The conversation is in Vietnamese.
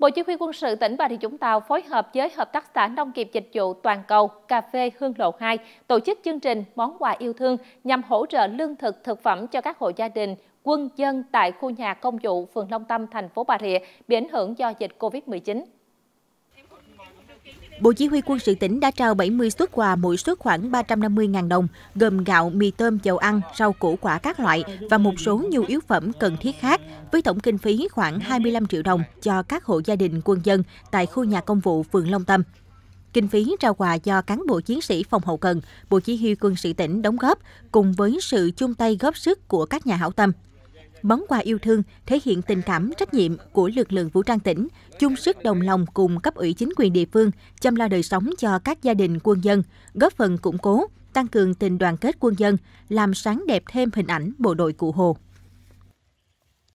Bộ Chỉ huy quân sự tỉnh Bà Rịa Vũng Tàu phối hợp với Hợp tác xã Nông nghiệp Dịch vụ Toàn cầu Cà phê Hương Lộ 2 tổ chức chương trình Món quà yêu thương nhằm hỗ trợ lương thực thực phẩm cho các hộ gia đình, quân dân tại khu nhà công vụ phường Long Tâm, thành phố Bà Rịa bị ảnh hưởng do dịch Covid-19. Bộ Chỉ huy quân sự tỉnh đã trao 70 suất quà mỗi suất khoảng 350.000 đồng, gồm gạo, mì tôm, dầu ăn, rau củ quả các loại và một số nhu yếu phẩm cần thiết khác, với tổng kinh phí khoảng 25 triệu đồng cho các hộ gia đình quân dân tại khu nhà công vụ phường Long Tâm. Kinh phí trao quà do cán bộ chiến sĩ phòng hậu cần, Bộ Chỉ huy quân sự tỉnh đóng góp cùng với sự chung tay góp sức của các nhà hảo tâm. Món quà yêu thương thể hiện tình cảm trách nhiệm của lực lượng vũ trang tỉnh, chung sức đồng lòng cùng cấp ủy chính quyền địa phương chăm lo đời sống cho các gia đình quân dân, góp phần củng cố, tăng cường tình đoàn kết quân dân, làm sáng đẹp thêm hình ảnh bộ đội cụ Hồ.